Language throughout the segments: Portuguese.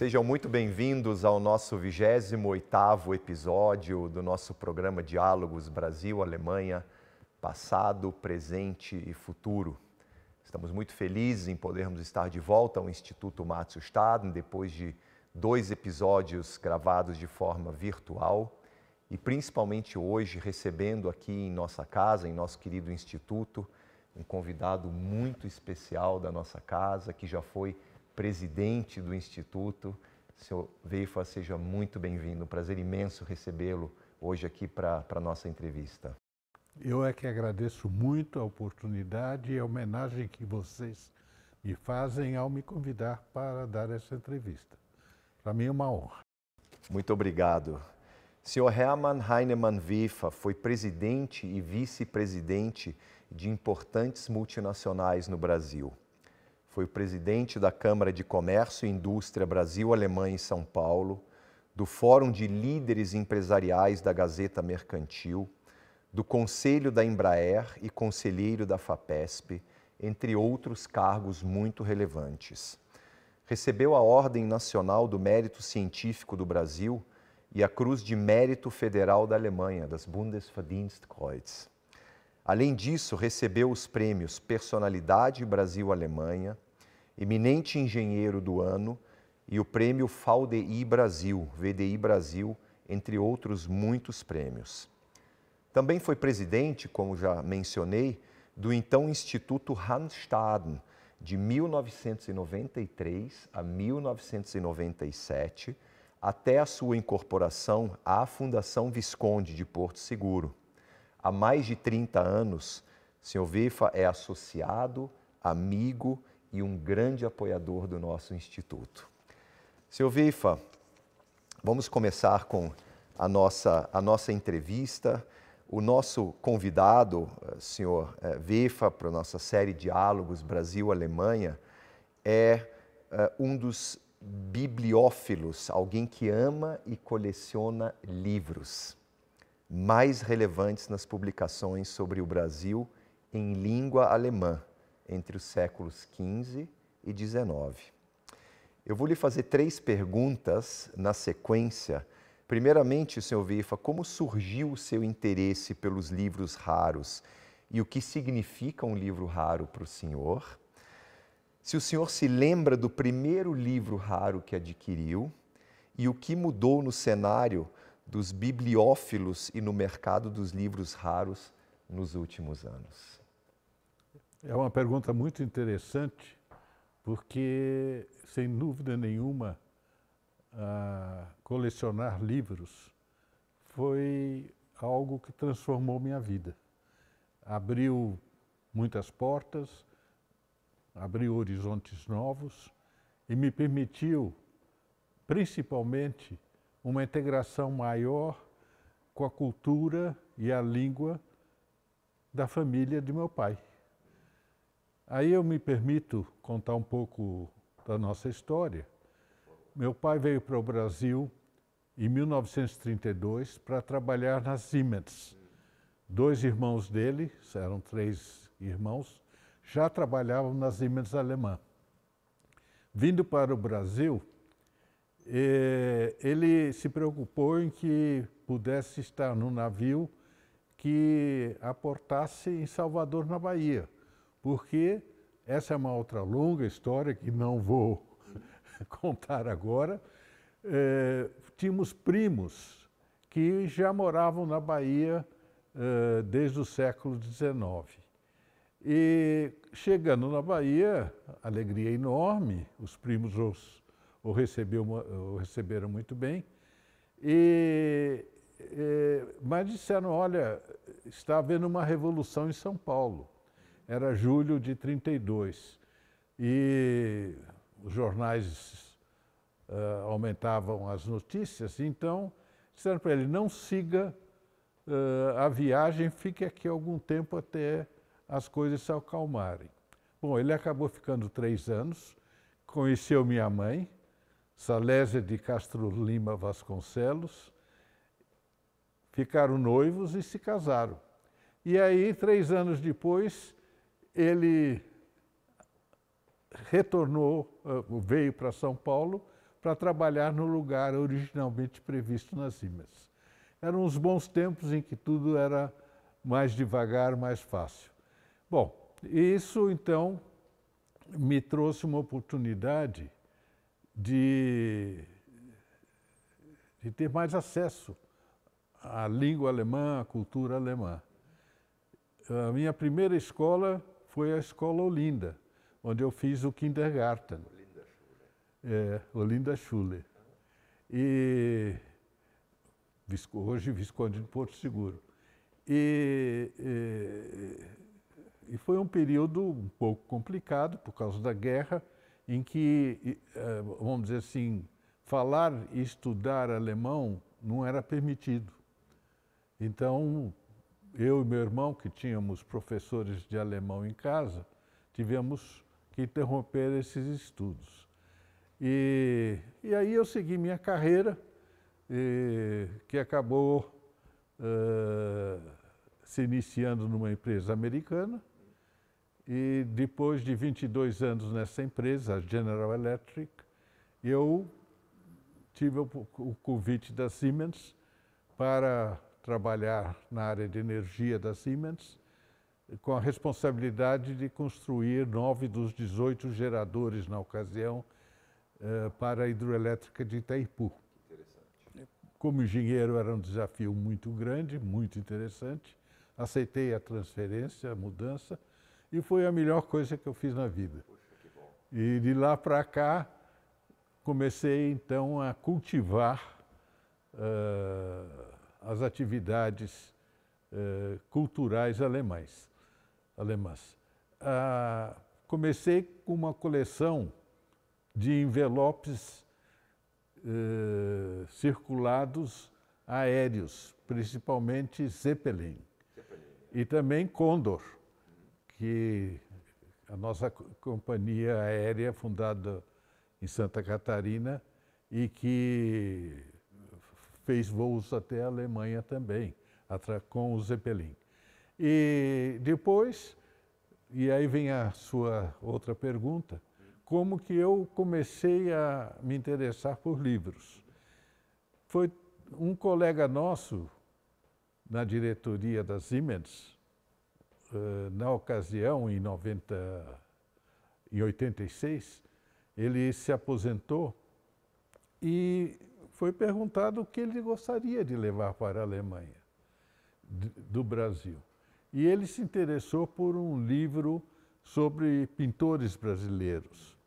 Sejam muito bem-vindos ao nosso 28º episódio do nosso programa Diálogos Brasil-Alemanha, passado, presente e futuro. Estamos muito felizes em podermos estar de volta ao Instituto Matos Staden, depois de dois episódios gravados de forma virtual e principalmente hoje recebendo aqui em nossa casa, em nosso querido Instituto, um convidado muito especial da nossa casa que já foi presidente do Instituto. Senhor Veifa, seja muito bem-vindo. Um prazer imenso recebê-lo hoje aqui para a nossa entrevista. Eu é que agradeço muito a oportunidade e a homenagem que vocês me fazem ao me convidar para dar essa entrevista. Para mim é uma honra. Muito obrigado. Sr. Hermann Heinemann Wifa foi presidente e vice-presidente de importantes multinacionais no Brasil foi presidente da Câmara de Comércio e Indústria Brasil, Alemanha e São Paulo, do Fórum de Líderes Empresariais da Gazeta Mercantil, do Conselho da Embraer e conselheiro da FAPESP, entre outros cargos muito relevantes. Recebeu a Ordem Nacional do Mérito Científico do Brasil e a Cruz de Mérito Federal da Alemanha, das Bundesverdienstkreuz. Além disso, recebeu os prêmios Personalidade Brasil-Alemanha, Eminente Engenheiro do Ano e o prêmio FAUDI Brasil, VDI Brasil, entre outros muitos prêmios. Também foi presidente, como já mencionei, do então Instituto Randstaden, de 1993 a 1997, até a sua incorporação à Fundação Visconde de Porto Seguro há mais de 30 anos, o senhor Vifa é associado, amigo e um grande apoiador do nosso instituto. Senhor Vifa, vamos começar com a nossa, a nossa entrevista. O nosso convidado, eh, senhor Vifa, eh, para a nossa série Diálogos Brasil-Alemanha, é eh, um dos bibliófilos, alguém que ama e coleciona livros mais relevantes nas publicações sobre o Brasil em língua alemã entre os séculos XV e XIX. Eu vou lhe fazer três perguntas na sequência. Primeiramente, senhor Vifa, como surgiu o seu interesse pelos livros raros e o que significa um livro raro para o senhor? Se o senhor se lembra do primeiro livro raro que adquiriu e o que mudou no cenário dos bibliófilos e no mercado dos livros raros nos últimos anos? É uma pergunta muito interessante, porque, sem dúvida nenhuma, ah, colecionar livros foi algo que transformou minha vida. Abriu muitas portas, abriu horizontes novos e me permitiu, principalmente, uma integração maior com a cultura e a língua da família de meu pai. Aí eu me permito contar um pouco da nossa história. Meu pai veio para o Brasil em 1932 para trabalhar na Siemens. Dois irmãos dele, eram três irmãos, já trabalhavam na Siemens alemã. Vindo para o Brasil, eh, ele se preocupou em que pudesse estar no navio que aportasse em Salvador, na Bahia, porque essa é uma outra longa história que não vou contar agora. É, tínhamos primos que já moravam na Bahia é, desde o século XIX. E chegando na Bahia, alegria enorme, os primos o, recebeu, o receberam muito bem. E, e, mas disseram, olha, está havendo uma revolução em São Paulo. Era julho de 32. E os jornais uh, aumentavam as notícias, então disseram para ele, não siga uh, a viagem, fique aqui algum tempo até as coisas se acalmarem. Bom, ele acabou ficando três anos, conheceu minha mãe, Salésia de Castro Lima Vasconcelos, ficaram noivos e se casaram. E aí, três anos depois, ele retornou, eh, veio para São Paulo para trabalhar no lugar originalmente previsto nas IMAs. Eram uns bons tempos em que tudo era mais devagar, mais fácil. Bom, isso então me trouxe uma oportunidade de, de ter mais acesso à língua alemã, à cultura alemã. A minha primeira escola foi a Escola Olinda, onde eu fiz o kindergarten. Olinda Schule. É, Olinda Schule. E hoje Visconde de Porto Seguro. E, e, e foi um período um pouco complicado por causa da guerra, em que, é, vamos dizer assim, falar e estudar alemão não era permitido. Então, eu e meu irmão, que tínhamos professores de alemão em casa, tivemos que interromper esses estudos. E, e aí eu segui minha carreira, e, que acabou uh, se iniciando numa empresa americana, e depois de 22 anos nessa empresa, a General Electric, eu tive o convite da Siemens para trabalhar na área de energia da Siemens, com a responsabilidade de construir nove dos 18 geradores na ocasião eh, para a hidroelétrica de Itaipu. Como engenheiro era um desafio muito grande, muito interessante. Aceitei a transferência, a mudança e foi a melhor coisa que eu fiz na vida. E de lá para cá, comecei então a cultivar uh, as atividades uh, culturais alemães, alemãs. Uh, comecei com uma coleção de envelopes eh, circulados aéreos, principalmente Zeppelin, Zeppelin. e também Condor que a nossa companhia aérea, fundada em Santa Catarina, e que fez voos até a Alemanha também, com o Zeppelin. E depois, e aí vem a sua outra pergunta, como que eu comecei a me interessar por livros? Foi um colega nosso, na diretoria das Siemens, eh, na ocasião, em 90, em 86, ele se aposentou e foi perguntado o que ele gostaria de levar para a Alemanha, do Brasil. E ele se interessou por um livro sobre pintores brasileiros.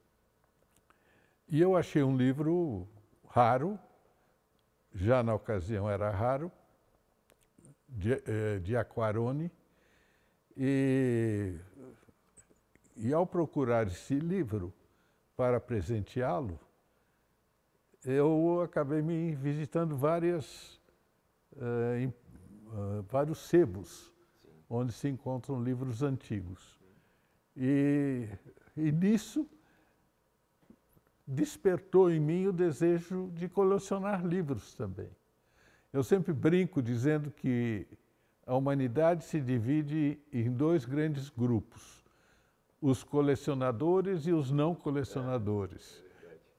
E eu achei um livro raro, já na ocasião era raro, de, eh, de Aquarone, e, e ao procurar esse livro para presenteá-lo, eu acabei me visitando várias, uh, em, uh, vários sebos, Sim. onde se encontram livros antigos. E, e nisso despertou em mim o desejo de colecionar livros também. Eu sempre brinco dizendo que a humanidade se divide em dois grandes grupos: os colecionadores e os não colecionadores.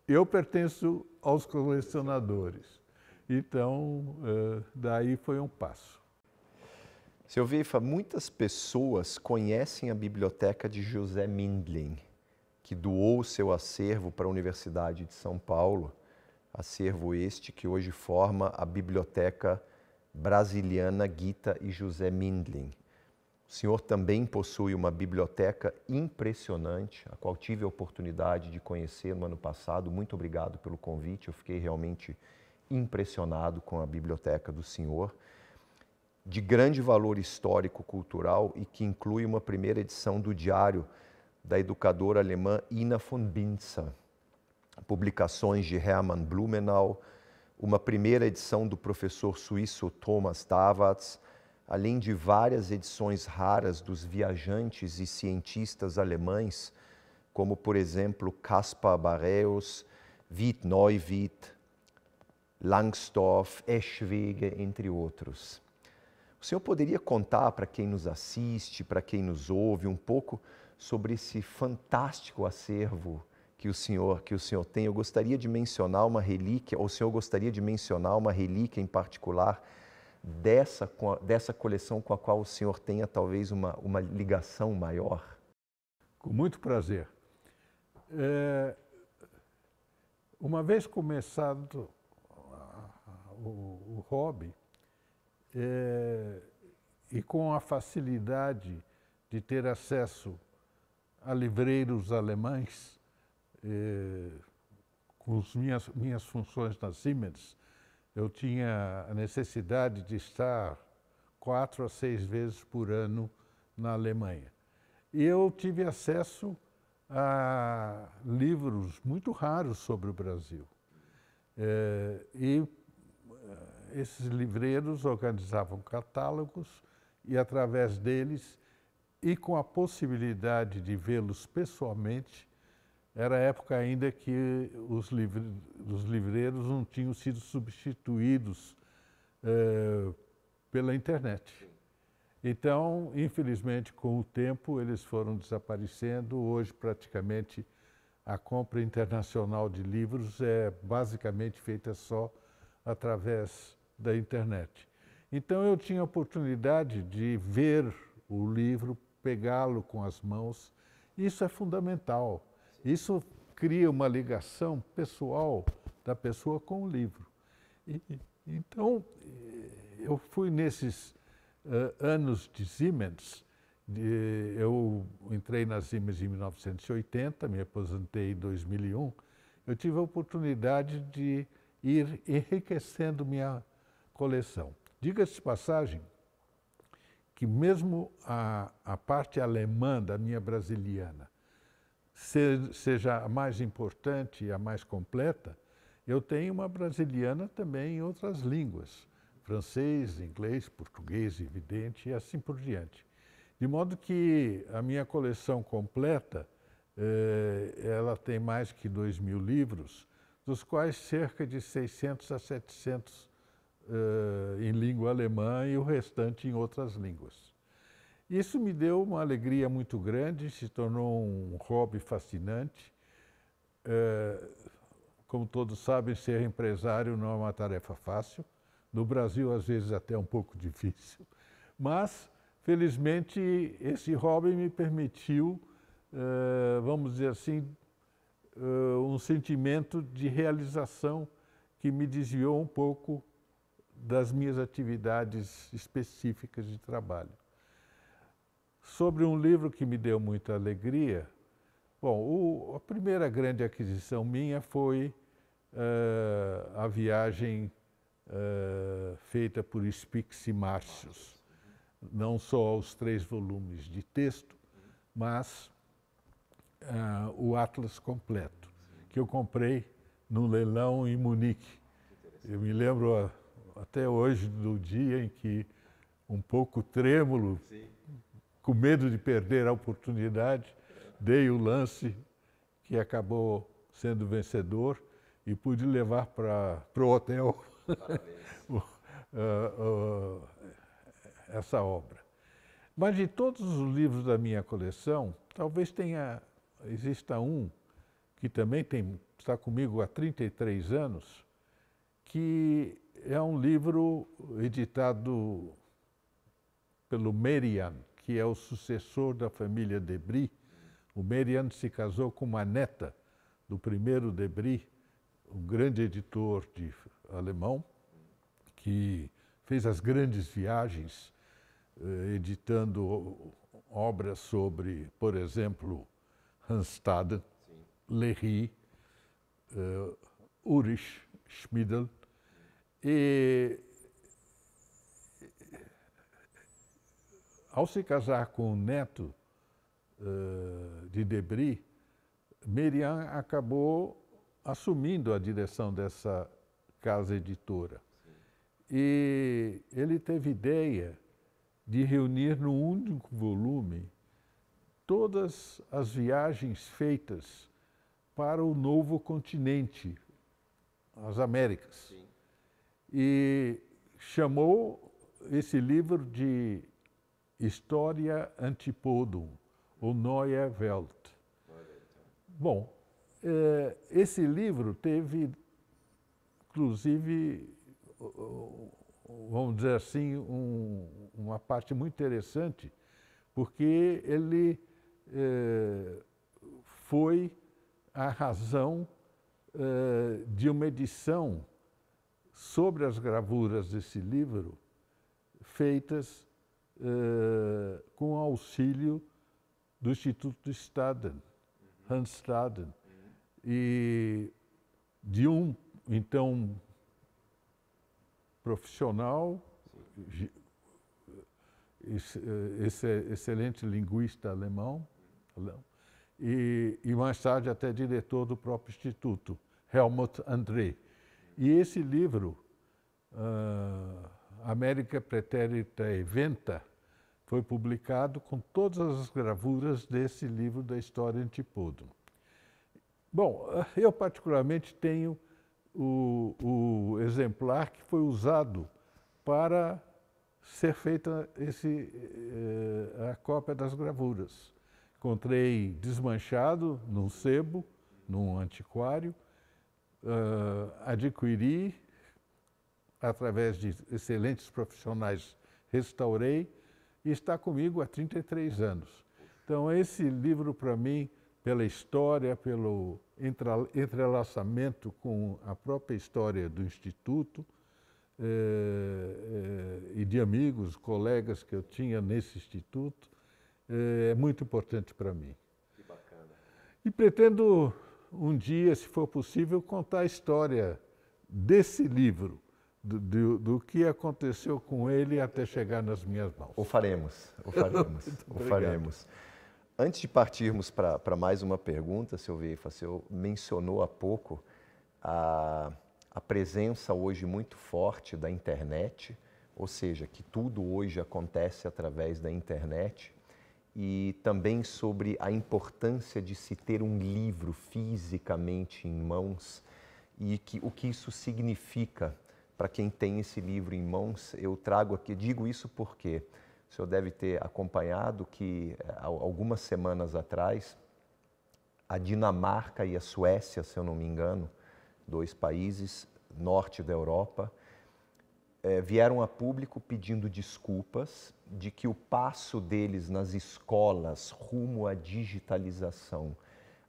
Eu pertenço aos colecionadores. Então, eh, daí foi um passo. Seu Vifa, muitas pessoas conhecem a biblioteca de José Mindlin, que doou seu acervo para a Universidade de São Paulo, acervo este que hoje forma a Biblioteca brasiliana Gita e José Mindlin. O senhor também possui uma biblioteca impressionante, a qual tive a oportunidade de conhecer no ano passado. Muito obrigado pelo convite, eu fiquei realmente impressionado com a biblioteca do senhor, de grande valor histórico-cultural e que inclui uma primeira edição do diário da educadora alemã Ina von Binzer, publicações de Hermann Blumenau, uma primeira edição do professor suíço Thomas Tavatz, além de várias edições raras dos viajantes e cientistas alemães, como, por exemplo, Caspar Barreus, Witt Neuwied, Langsdorff, Eschwege, entre outros. O senhor poderia contar para quem nos assiste, para quem nos ouve, um pouco sobre esse fantástico acervo que o senhor que o senhor tem. Eu gostaria de mencionar uma relíquia, ou o senhor gostaria de mencionar uma relíquia em particular dessa dessa coleção com a qual o senhor tenha talvez uma uma ligação maior? Com muito prazer. É, uma vez começado o, o hobby é, e com a facilidade de ter acesso a livreiros alemães, eh, com as minhas, minhas funções na Siemens, eu tinha a necessidade de estar quatro a seis vezes por ano na Alemanha. E eu tive acesso a livros muito raros sobre o Brasil. Eh, e eh, esses livreiros organizavam catálogos e, através deles, e com a possibilidade de vê-los pessoalmente, era a época ainda que os, livre, os livreiros não tinham sido substituídos eh, pela internet. Então, infelizmente, com o tempo, eles foram desaparecendo. Hoje, praticamente, a compra internacional de livros é basicamente feita só através da internet. Então, eu tinha a oportunidade de ver o livro, pegá-lo com as mãos. Isso é fundamental isso cria uma ligação pessoal da pessoa com o livro. E, então, eu fui nesses uh, anos de Siemens, de, eu entrei na Siemens em 1980, me aposentei em 2001, eu tive a oportunidade de ir enriquecendo minha coleção. Diga-se de passagem que mesmo a, a parte alemã da minha brasiliana seja a mais importante e a mais completa, eu tenho uma brasiliana também em outras línguas, francês, inglês, português, evidente, e assim por diante. De modo que a minha coleção completa, eh, ela tem mais que 2 mil livros, dos quais cerca de 600 a 700 eh, em língua alemã e o restante em outras línguas. Isso me deu uma alegria muito grande, se tornou um hobby fascinante. É, como todos sabem, ser empresário não é uma tarefa fácil. No Brasil, às vezes, até um pouco difícil. Mas, felizmente, esse hobby me permitiu, é, vamos dizer assim, é, um sentimento de realização que me desviou um pouco das minhas atividades específicas de trabalho sobre um livro que me deu muita alegria. Bom, o, a primeira grande aquisição minha foi uh, a viagem uh, feita por Spix e Márcios, não só os três volumes de texto, mas uh, o Atlas completo, que eu comprei no leilão em Munique. Eu me lembro ah, até hoje do dia em que, um pouco trêmulo, Sim com medo de perder a oportunidade, dei o lance que acabou sendo vencedor e pude levar para o hotel uh, ah, uh, ah, essa obra. Mas de todos os livros da minha coleção, talvez tenha exista um que também tem, está comigo há 33 anos, que é um livro editado pelo Merian, que é o sucessor da família Debri. o Merian se casou com uma neta do primeiro Debri, um grande editor de alemão, que fez as grandes viagens eh, editando obras sobre, por exemplo, Hanstad, Lery, uh, eh, Ulrich Schmidl, e ao se casar com o neto uh, de Debris, Merian acabou assumindo a direção dessa casa editora. Sim. E ele teve ideia de reunir num único volume todas as viagens feitas para o novo continente, as Américas. Sim. E chamou esse livro de História Antipodum, ou Neue Welt. Bom, eh, esse livro teve, inclusive, vamos dizer assim, um, uma parte muito interessante, porque ele eh, foi a razão eh, de uma edição sobre as gravuras desse livro feitas eh, com auxílio do Instituto Staden, Hans Staden, e de um, então, profissional, esse, eh, excelente linguista alemão, alemão e, e, mais tarde até diretor do próprio instituto, Helmut André. E esse livro, uh, América Pretérita e Venta, foi publicado com todas as gravuras desse livro da história Antípodo. Bom, eu particularmente tenho o, o, exemplar que foi usado para ser feita esse, eh, a cópia das gravuras. Encontrei desmanchado num sebo, num antiquário, uh, adquiri através de excelentes profissionais, restaurei e está comigo há 33 anos. Então, esse livro, para mim, pela história, pelo entrelaçamento com a própria história do Instituto eh, eh, e de amigos, colegas que eu tinha nesse Instituto, eh, é muito importante para mim. E pretendo, um dia, se for possível, contar a história desse livro do, do, do, que aconteceu com ele até chegar nas minhas mãos. O faremos, o faremos, o faremos. Antes de partirmos para mais uma pergunta, Silvio Faceu mencionou há pouco a, a presença hoje muito forte da internet, ou seja, que tudo hoje acontece através da internet, e também sobre a importância de se ter um livro fisicamente em mãos e que, o que isso significa para quem tem esse livro em mãos, eu trago aqui, digo isso porque o senhor deve ter acompanhado que eh, algumas semanas atrás, a Dinamarca e a Suécia, se eu não me engano, dois países norte da Europa, eh, vieram a público pedindo desculpas de que o passo deles nas escolas rumo à digitalização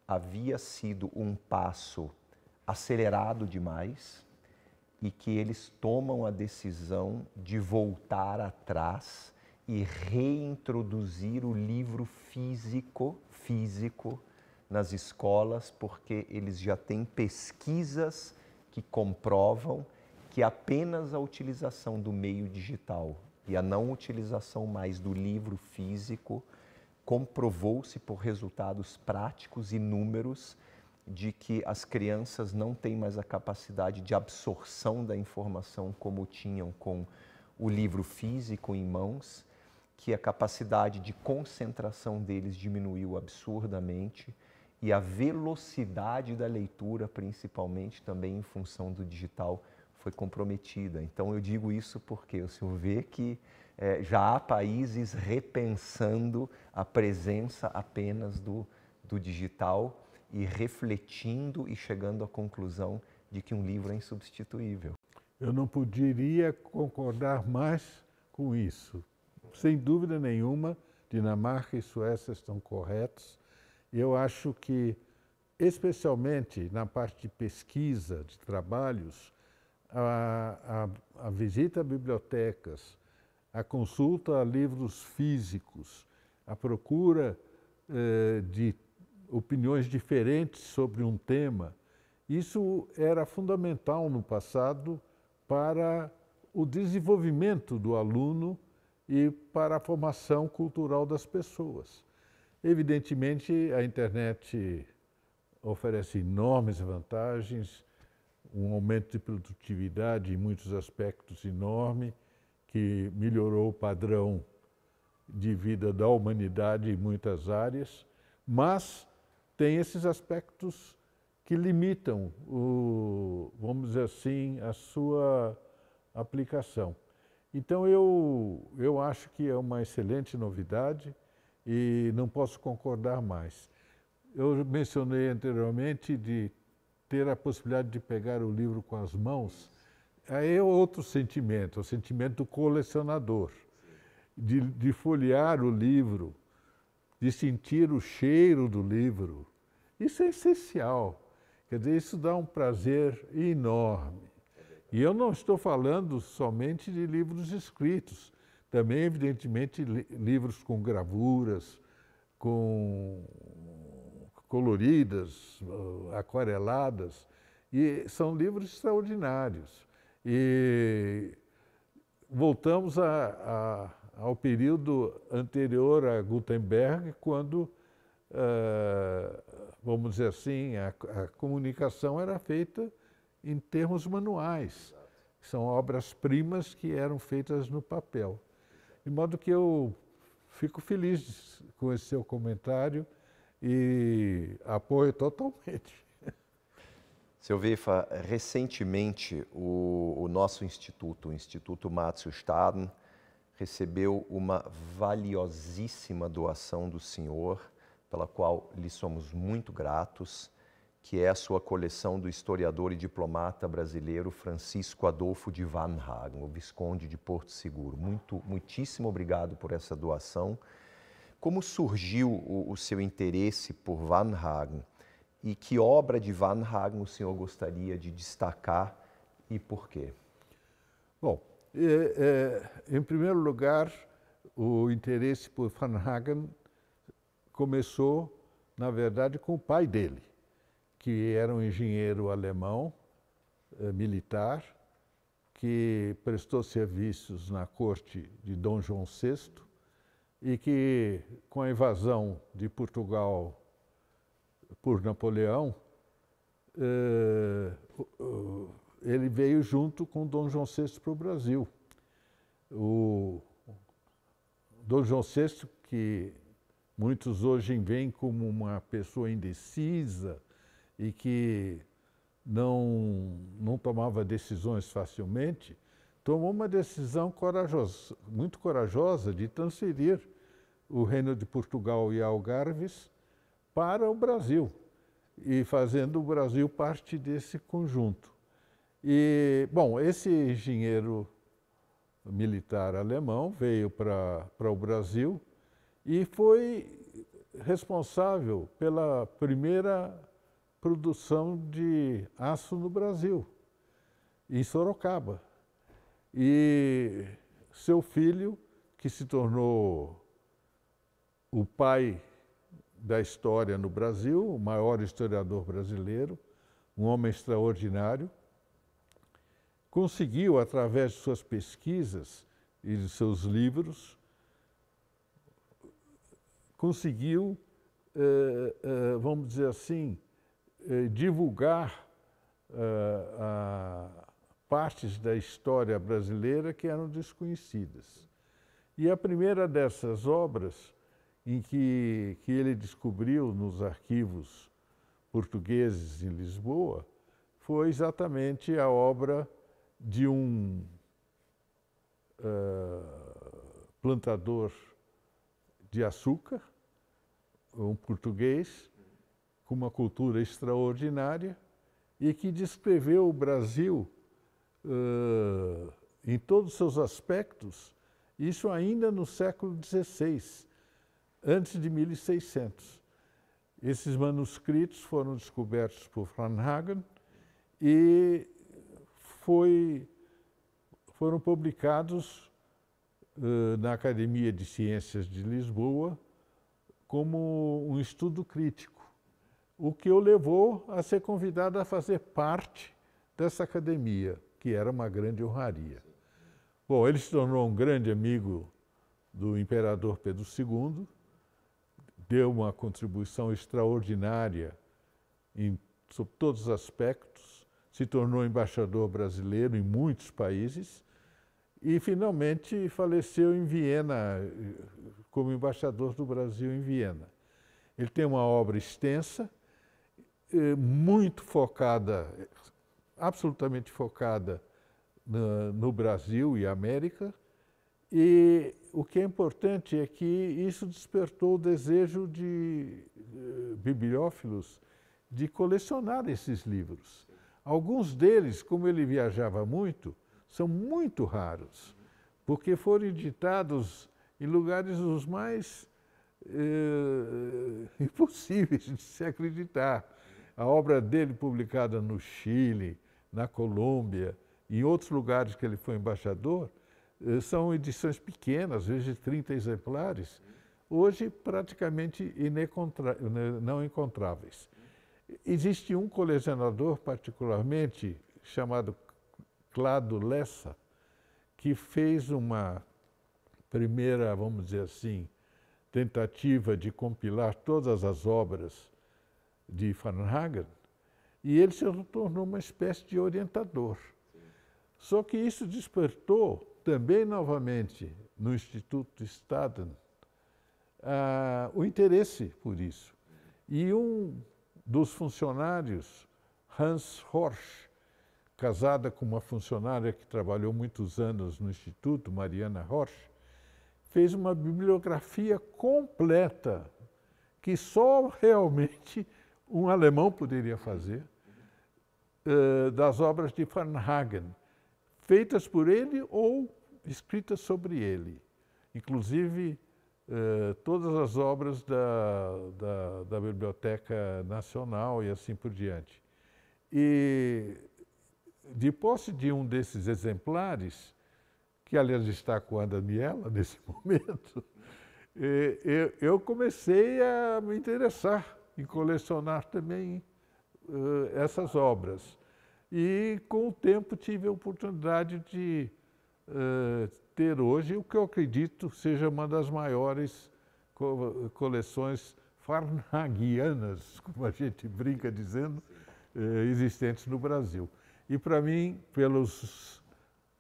havia sido um passo acelerado demais e que eles tomam a decisão de voltar atrás e reintroduzir o livro físico, físico nas escolas, porque eles já têm pesquisas que comprovam que apenas a utilização do meio digital e a não utilização mais do livro físico comprovou-se por resultados práticos e números de que as crianças não têm mais a capacidade de absorção da informação como tinham com o livro físico em mãos, que a capacidade de concentração deles diminuiu absurdamente e a velocidade da leitura, principalmente também em função do digital, foi comprometida. Então eu digo isso porque o senhor vê que é, já há países repensando a presença apenas do, do digital e refletindo e chegando à conclusão de que um livro é insubstituível. Eu não poderia concordar mais com isso. Sem dúvida nenhuma, Dinamarca e Suécia estão corretos. Eu acho que, especialmente na parte de pesquisa, de trabalhos, a, a, a visita a bibliotecas, a consulta a livros físicos, a procura eh, de opiniões diferentes sobre um tema. Isso era fundamental no passado para o desenvolvimento do aluno e para a formação cultural das pessoas. Evidentemente, a internet oferece enormes vantagens, um aumento de produtividade em muitos aspectos enorme, que melhorou o padrão de vida da humanidade em muitas áreas, mas tem esses aspectos que limitam, o, vamos dizer assim, a sua aplicação. Então, eu, eu acho que é uma excelente novidade e não posso concordar mais. Eu mencionei anteriormente de ter a possibilidade de pegar o livro com as mãos. Aí é outro sentimento, o sentimento do colecionador, de, de folhear o livro, de sentir o cheiro do livro. Isso é essencial. Quer dizer, isso dá um prazer enorme. E eu não estou falando somente de livros escritos, também, evidentemente, li livros com gravuras, com coloridas, ah, aquareladas, e são livros extraordinários. E voltamos a, a ao período anterior a Gutenberg, quando, uh, vamos dizer assim, a, a, comunicação era feita em termos manuais. Exato. São obras-primas que eram feitas no papel. De modo que eu fico feliz com esse seu comentário e apoio totalmente. Seu Vifa, recentemente o, o nosso instituto, o Instituto Matos Staden, recebeu uma valiosíssima doação do senhor, pela qual lhe somos muito gratos, que é a sua coleção do historiador e diplomata brasileiro Francisco Adolfo de Van Hagen, o Visconde de Porto Seguro. Muito, muitíssimo obrigado por essa doação. Como surgiu o, o seu interesse por Van Hagen e que obra de Van Hagen o senhor gostaria de destacar e por quê? Bom, eh, eh, em primeiro lugar, o interesse por Vanhagen começou, na verdade, com o pai dele, que era um engenheiro alemão, eh, militar, que prestou serviços na corte de Dom João VI e que, com a invasão de Portugal por Napoleão, ele veio junto com Dom João VI para o Brasil. O Dom João VI, que muitos hoje veem como uma pessoa indecisa e que não, não tomava decisões facilmente, tomou uma decisão corajosa, muito corajosa de transferir o Reino de Portugal e Algarves para o Brasil, e fazendo o Brasil parte desse conjunto. E, bom, esse engenheiro militar alemão veio para o Brasil e foi responsável pela primeira produção de aço no Brasil, em Sorocaba. E seu filho, que se tornou o pai da história no Brasil, o maior historiador brasileiro, um homem extraordinário, conseguiu, através de suas pesquisas e de seus livros, conseguiu, eh, eh, vamos dizer assim, eh, divulgar eh, a, partes da história brasileira que eram desconhecidas. E a primeira dessas obras em que, que ele descobriu nos arquivos portugueses em Lisboa foi exatamente a obra de um uh, plantador de açúcar, um português, com uma cultura extraordinária e que descreveu o Brasil uh, em todos os seus aspectos, isso ainda no século XVI, antes de 1600. Esses manuscritos foram descobertos por Van Hagen e foi, foram publicados uh, na Academia de Ciências de Lisboa como um estudo crítico, o que o levou a ser convidado a fazer parte dessa academia, que era uma grande honraria. Bom, ele se tornou um grande amigo do imperador Pedro II, deu uma contribuição extraordinária em, sob todos os aspectos, se tornou embaixador brasileiro em muitos países e finalmente faleceu em Viena, como embaixador do Brasil em Viena. Ele tem uma obra extensa, eh, muito focada, absolutamente focada no, no Brasil e América, e o que é importante é que isso despertou o desejo de eh, bibliófilos de colecionar esses livros. Alguns deles, como ele viajava muito, são muito raros, porque foram editados em lugares os mais eh, impossíveis de se acreditar. A obra dele, publicada no Chile, na Colômbia e em outros lugares que ele foi embaixador, eh, são edições pequenas, às vezes de 30 exemplares, hoje praticamente né, não encontráveis. Existe um colecionador particularmente chamado Clado Lessa, que fez uma primeira, vamos dizer assim, tentativa de compilar todas as obras de Farnhagen, e ele se tornou uma espécie de orientador. Só que isso despertou também novamente no Instituto Staden uh, o interesse por isso. E um dos funcionários, Hans Horsch, casada com uma funcionária que trabalhou muitos anos no Instituto, Mariana Horsch, fez uma bibliografia completa que só realmente um alemão poderia fazer, eh, das obras de Farnhagen, feitas por ele ou escritas sobre ele. Inclusive, eh, todas as obras da, da, da Biblioteca Nacional e assim por diante. E de posse de um desses exemplares, que aliás está com a Daniela nesse momento, eu comecei a me interessar em colecionar também eh, essas obras. E com o tempo tive a oportunidade de eh, ter hoje o que eu acredito seja uma das maiores co coleções farnaguianas, como a gente brinca dizendo, eh, existentes no Brasil. E para mim, pelos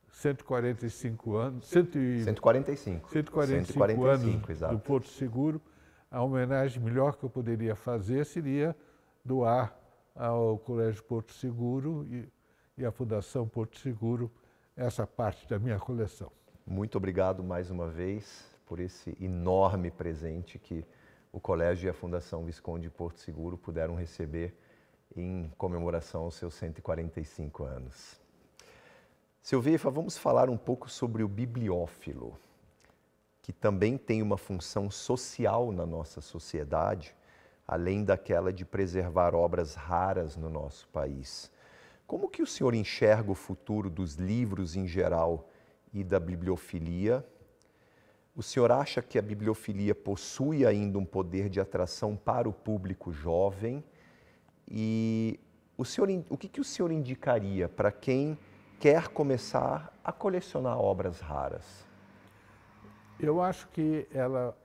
145 anos, 145, 145, 145 anos exato. do Porto Seguro, a homenagem melhor que eu poderia fazer seria doar ao Colégio Porto Seguro e, e à Fundação Porto Seguro essa parte da minha coleção. Muito obrigado mais uma vez por esse enorme presente que o Colégio e a Fundação Visconde Porto Seguro puderam receber em comemoração aos seus 145 anos. Silveira, vamos falar um pouco sobre o bibliófilo, que também tem uma função social na nossa sociedade, além daquela de preservar obras raras no nosso país. Como que o senhor enxerga o futuro dos livros em geral e da bibliofilia. O senhor acha que a bibliofilia possui ainda um poder de atração para o público jovem? E o, senhor, o que, que o senhor indicaria para quem quer começar a colecionar obras raras? Eu acho que ela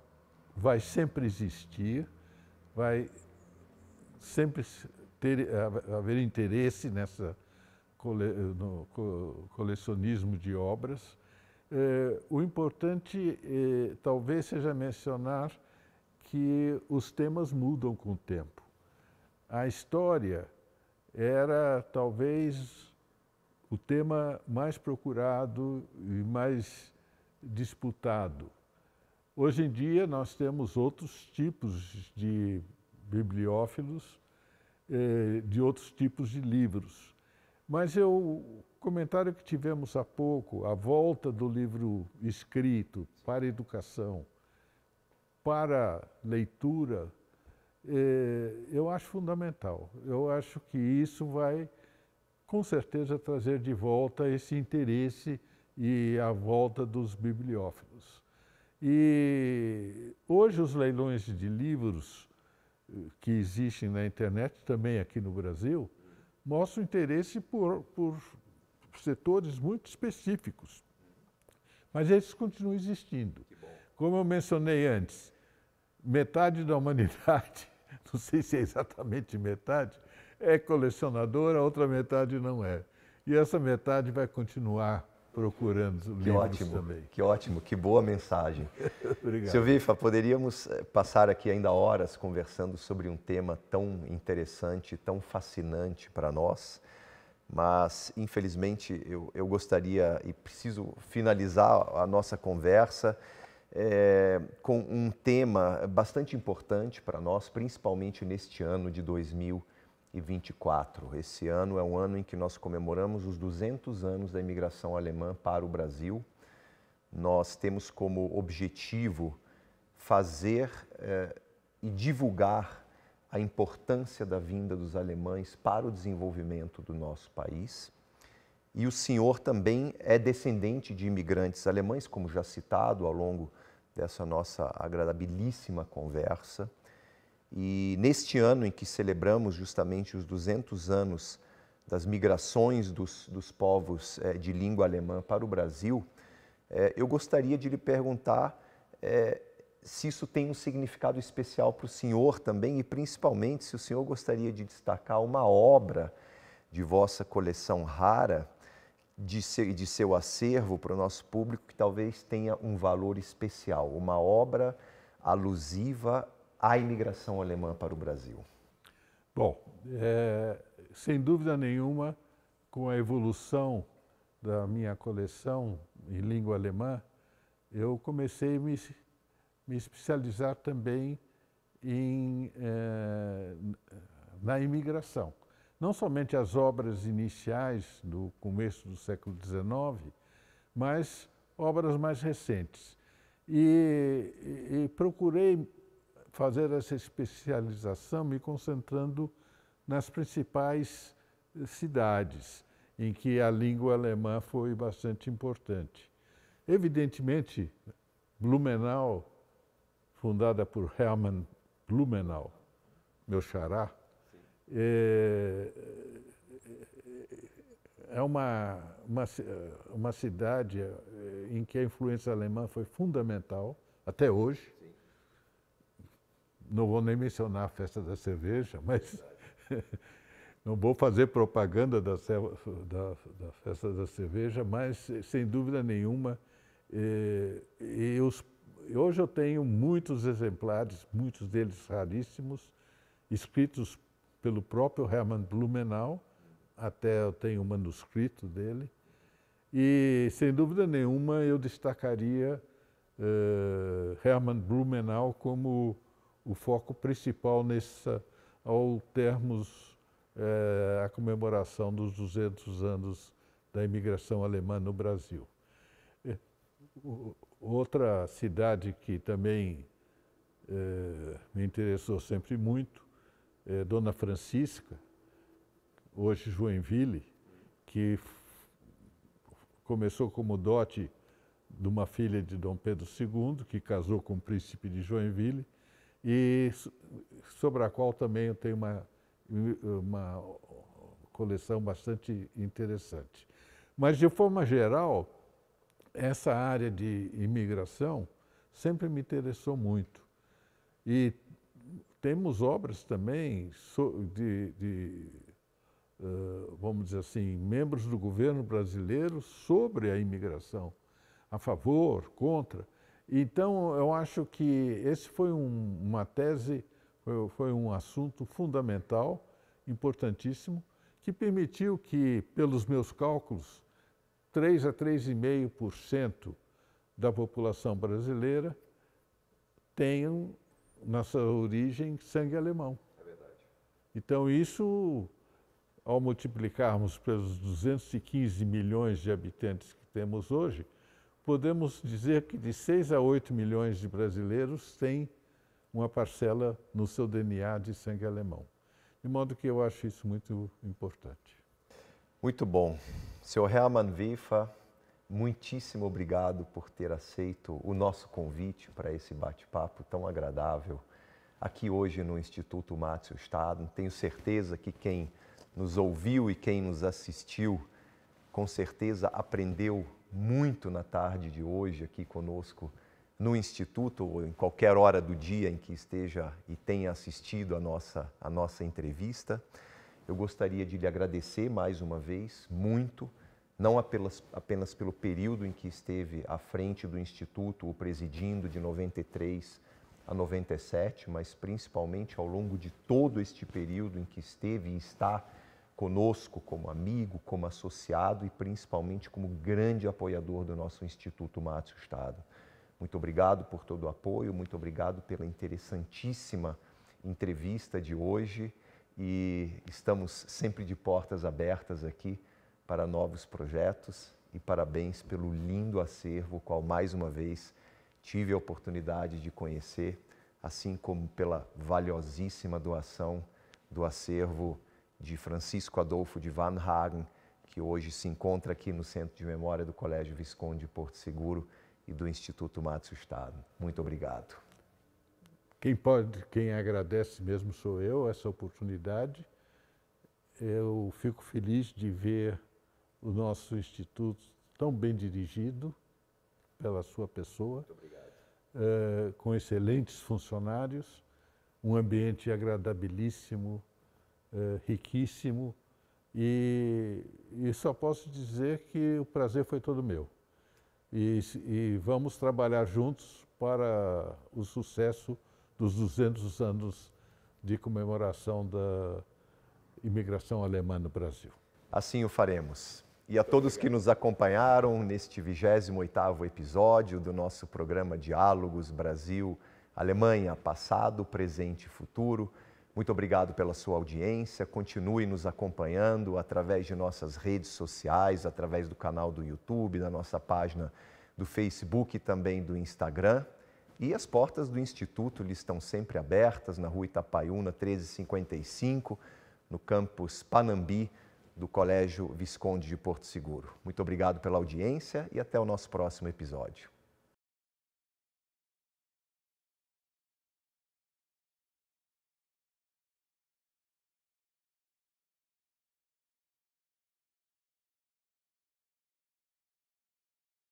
vai sempre existir, vai sempre ter, eh, haver interesse nessa no colecionismo de obras. Eh, o importante eh, talvez seja mencionar que os temas mudam com o tempo. A história era talvez o tema mais procurado e mais disputado. Hoje em dia nós temos outros tipos de bibliófilos, eh, de outros tipos de livros. Mas eu, o comentário que tivemos há pouco, a volta do livro escrito para educação, para leitura, eh, eu acho fundamental. Eu acho que isso vai, com certeza, trazer de volta esse interesse e a volta dos bibliófilos. E hoje os leilões de livros eh, que existem na internet, também aqui no Brasil, mostra interesse por, por setores muito específicos. Mas esses continuam existindo. Como eu mencionei antes, metade da humanidade, não sei se é exatamente metade, é colecionadora, a outra metade não é. E essa metade vai continuar procurando que livros ótimo, também. Que ótimo, que boa mensagem. Obrigado. Seu Vifa, poderíamos eh, passar aqui ainda horas conversando sobre um tema tão interessante, tão fascinante para nós, mas infelizmente eu, eu gostaria e preciso finalizar a nossa conversa é, com um tema bastante importante para nós, principalmente neste ano de 2020. 2024. Esse ano é um ano em que nós comemoramos os 200 anos da imigração alemã para o Brasil. Nós temos como objetivo fazer eh, e divulgar a importância da vinda dos alemães para o desenvolvimento do nosso país. E o senhor também é descendente de imigrantes alemães, como já citado ao longo dessa nossa agradabilíssima conversa. E neste ano em que celebramos justamente os 200 anos das migrações dos, dos povos é, de língua alemã para o Brasil, é, eu gostaria de lhe perguntar é, se isso tem um significado especial para o senhor também e principalmente se o senhor gostaria de destacar uma obra de vossa coleção rara, de de seu acervo para o nosso público, que talvez tenha um valor especial, uma obra alusiva a imigração alemã para o Brasil? Bom, é, sem dúvida nenhuma, com a evolução da minha coleção em língua alemã, eu comecei a me, me especializar também em, é, na imigração. Não somente as obras iniciais do começo do século XIX, mas obras mais recentes. e, e procurei fazer essa especialização me concentrando nas principais cidades em que a língua alemã foi bastante importante. Evidentemente, Blumenau, fundada por Hermann Blumenau, meu xará, é, é uma, uma, uma cidade eh, em que a influência alemã foi fundamental até hoje não vou nem mencionar a festa da cerveja, mas não vou fazer propaganda da, da, da, festa da cerveja, mas sem dúvida nenhuma, eh, e os, hoje eu tenho muitos exemplares, muitos deles raríssimos, escritos pelo próprio Hermann Blumenau, até eu tenho um manuscrito dele, e sem dúvida nenhuma eu destacaria eh, Hermann Blumenau como o foco principal nessa, ao termos é, a comemoração dos 200 anos da imigração alemã no Brasil. Eh, outra cidade que também é, me interessou sempre muito é Dona Francisca, hoje Joinville, que começou como dote de uma filha de Dom Pedro II, que casou com o príncipe de Joinville, e sobre a qual também eu tenho uma, uma coleção bastante interessante. Mas, de forma geral, essa área de imigração sempre me interessou muito. E temos obras também de, de vamos dizer assim, membros do governo brasileiro sobre a imigração, a favor, contra. Então, eu acho que esse foi um, uma tese, foi, foi um assunto fundamental, importantíssimo, que permitiu que, pelos meus cálculos, 3 a 3,5% da população brasileira tenham na sua origem sangue alemão. É verdade. Então, isso, ao multiplicarmos pelos 215 milhões de habitantes que temos hoje, podemos dizer que de 6 a 8 milhões de brasileiros têm uma parcela no seu DNA de sangue alemão. De modo que eu acho isso muito importante. Muito bom. Sr. Hermann Wiffer, muitíssimo obrigado por ter aceito o nosso convite para esse bate-papo tão agradável aqui hoje no Instituto Matheus Estado. Tenho certeza que quem nos ouviu e quem nos assistiu com certeza aprendeu muito na tarde de hoje aqui conosco no Instituto ou em qualquer hora do dia em que esteja e tenha assistido a nossa, a nossa entrevista. Eu gostaria de lhe agradecer mais uma vez, muito, não apenas, apenas pelo período em que esteve à frente do Instituto ou presidindo de 93 a 97, mas principalmente ao longo de todo este período em que esteve e está conosco como amigo, como associado e principalmente como grande apoiador do nosso Instituto Matos Estado. Muito obrigado por todo o apoio, muito obrigado pela interessantíssima entrevista de hoje e estamos sempre de portas abertas aqui para novos projetos e parabéns pelo lindo acervo, qual mais uma vez tive a oportunidade de conhecer, assim como pela valiosíssima doação do acervo de Francisco Adolfo de Van Hagen, que hoje se encontra aqui no Centro de Memória do Colégio Visconde de Porto Seguro e do Instituto Matos Estado. Muito obrigado. Quem pode, quem agradece mesmo sou eu essa oportunidade. Eu fico feliz de ver o nosso instituto tão bem dirigido pela sua pessoa, uh, com excelentes funcionários, um ambiente agradabilíssimo é, riquíssimo e, e, só posso dizer que o prazer foi todo meu. E, e vamos trabalhar juntos para o sucesso dos 200 anos de comemoração da imigração alemã no Brasil. Assim o faremos. E a todos que nos acompanharam neste 28º episódio do nosso programa Diálogos Brasil-Alemanha, passado, presente e futuro, muito obrigado pela sua audiência. Continue nos acompanhando através de nossas redes sociais, através do canal do YouTube, da nossa página do Facebook e também do Instagram. E as portas do Instituto lhe estão sempre abertas na rua Itapaiúna, 1355, no campus Panambi do Colégio Visconde de Porto Seguro. Muito obrigado pela audiência e até o nosso próximo episódio.